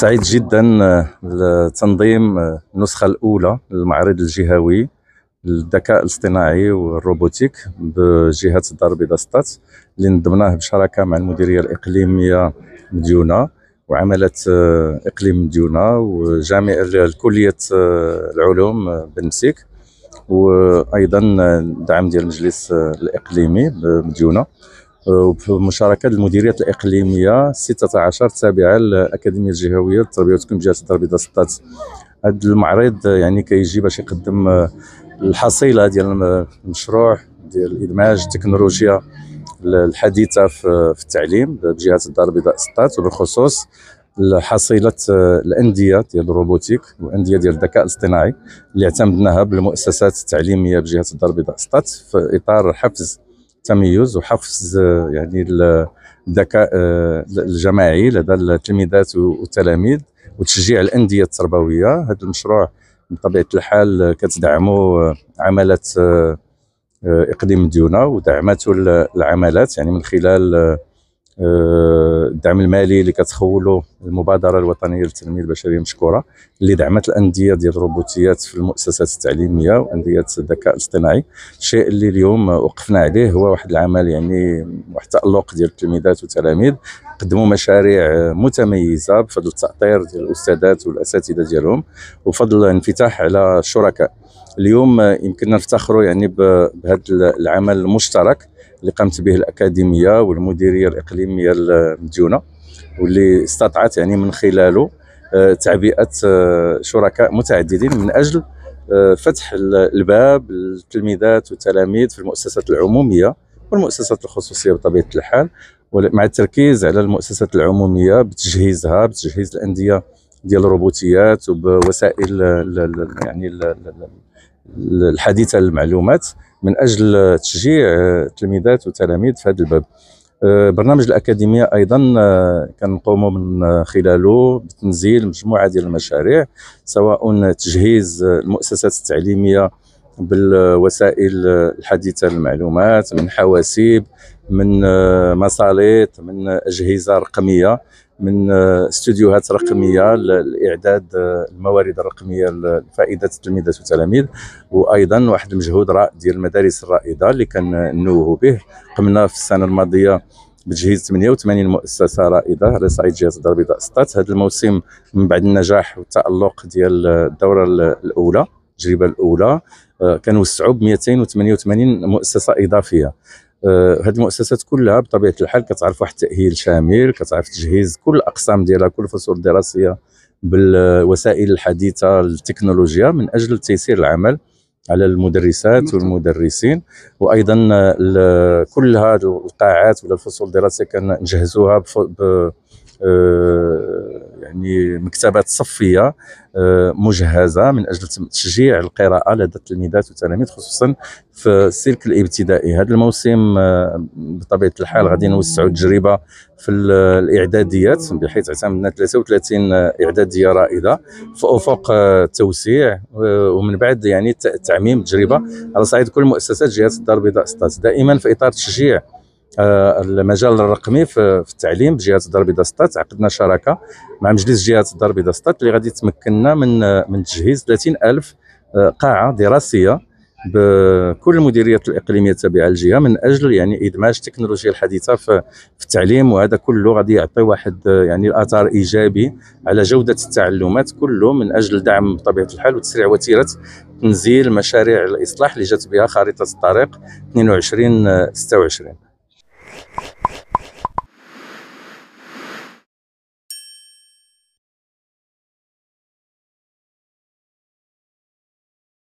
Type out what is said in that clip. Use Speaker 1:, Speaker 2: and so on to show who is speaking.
Speaker 1: سعيد جدا آه، لتنظيم آه، النسخة الأولى للمعرض الجهوي للذكاء الاصطناعي والروبوتيك بجهة الدار البيضاء ستات اللي نظمناه بشراكة مع المديرية الإقليمية مديونة وعملة آه، إقليم مديونة وجامع الكلية العلوم بنمسيك وأيضا دعم ديال المجلس الإقليمي بمديونة وبمشاركه المديريات الاقليميه 16 تابعه للاكاديميه الجهويه للتربيه وتكون بجهه الدار البيضاء سطات هذا المعرض يعني كيجي باش يقدم آه، الحصيله ديال المشروع ديال ادماج التكنولوجيا الحديثه في التعليم بجهه الدار البيضاء سطات وبالخصوص حصيله آه، الانديه ديال الروبوتيك والانديه ديال الذكاء الاصطناعي اللي اعتمدناها بالمؤسسات التعليميه بجهه الدار البيضاء سطات في اطار حفز التميز وحفز آه، يعني الذكاء آه، الجماعي لدى التلميذات والتلاميذ وتشجيع الانديه التربويه هذا المشروع بطبيعه الحال كتدعمه آه، عماله اقليم ديونا ودعمته العمالات يعني من خلال آه، الدعم المالي اللي كتخولوا المبادره الوطنيه للتنميه البشريه مشكوره اللي دعمت الانديه ديال الروبوتيات في المؤسسات التعليميه وانديه الذكاء الاصطناعي الشيء اللي اليوم وقفنا عليه هو واحد العمل يعني واحد التالق ديال التلميذات والتلاميذ قدموا مشاريع متميزه بفضل التاطير ديال الاستاذات والاساتذه ديالهم وبفضل الانفتاح على الشركاء اليوم يمكننا نفتخروا يعني بهذا العمل المشترك اللي قامت به الاكاديميه والمديريه الاقليميه المديونه واللي استطاعت يعني من خلاله آه، تعبئه آه، شركاء متعددين من اجل آه، فتح الباب للتلميذات والتلاميذ في المؤسسات العموميه والمؤسسات الخصوصيه بطبيعه الحال مع التركيز على المؤسسات العموميه بتجهيزها بتجهيز الانديه ديال الروبوتيات وبوسائل يعني الحديثه للمعلومات من اجل تشجيع آه، تلميذات وتلاميذ في هذا الباب آه، برنامج الاكاديميه ايضا آه، كنقوموا من خلاله بتنزيل مجموعه ديال المشاريع سواء تجهيز المؤسسات التعليميه بالوسائل الحديثه للمعلومات من حواسيب من مساليط من اجهزه رقميه من آه، استوديوهات رقميه لاعداد آه، الموارد الرقميه لفائده التلميذات والتلاميذ وايضا واحد المجهود ديال المدارس الرائده اللي كنوهوا به قمنا في السنه الماضيه بتجهيز 88 مؤسسه رائده على صعيد جهه الدار البيضاء سطات هذا الموسم من بعد النجاح والتالق ديال الدوره الاولى التجربه الاولى آه، كنوسعوا ب 288 مؤسسه اضافيه هذه آه، المؤسسات كلها بطبيعه الحال كتعرف واحد التاهيل شامل كتعرف تجهيز كل الاقسام ديالها كل الفصول الدراسيه بالوسائل الحديثه التكنولوجيا من اجل تيسير العمل على المدرسات والمدرسين وايضا كل هذه القاعات ولا الفصول الدراسيه كنجهزوها آه، يعني مكتبات صفيه آه، مجهزه من اجل تشجيع القراءه لدى التلميذات والتلاميذ خصوصا في السلك الابتدائي هذا الموسم آه، بطبيعه الحال غادي نوسعوا التجربه في الاعداديات بحيث اعتمدنا 33 اعداديه رائده في افق التوسيع آه، ومن بعد يعني تعميم التجربه على صعيد كل مؤسسات جهه الدار البيضاء دائما في اطار تشجيع آه، المجال الرقمي في التعليم بجهه الدار البيضاء ستات عقدنا شراكه مع مجلس جهه الدار البيضاء ستات اللي غادي تمكننا من من تجهيز 30000 آه، قاعه دراسيه بكل المديريات الاقليميه التابعه للجهه من اجل يعني ادماج التكنولوجيا الحديثه في التعليم وهذا كله غادي يعطي واحد آه، يعني اثار ايجابي على جوده التعلمات كله من اجل دعم بطبيعه الحال وتسريع وتيره تنزيل مشاريع الاصلاح اللي جات بها خريطه الطريق 22 26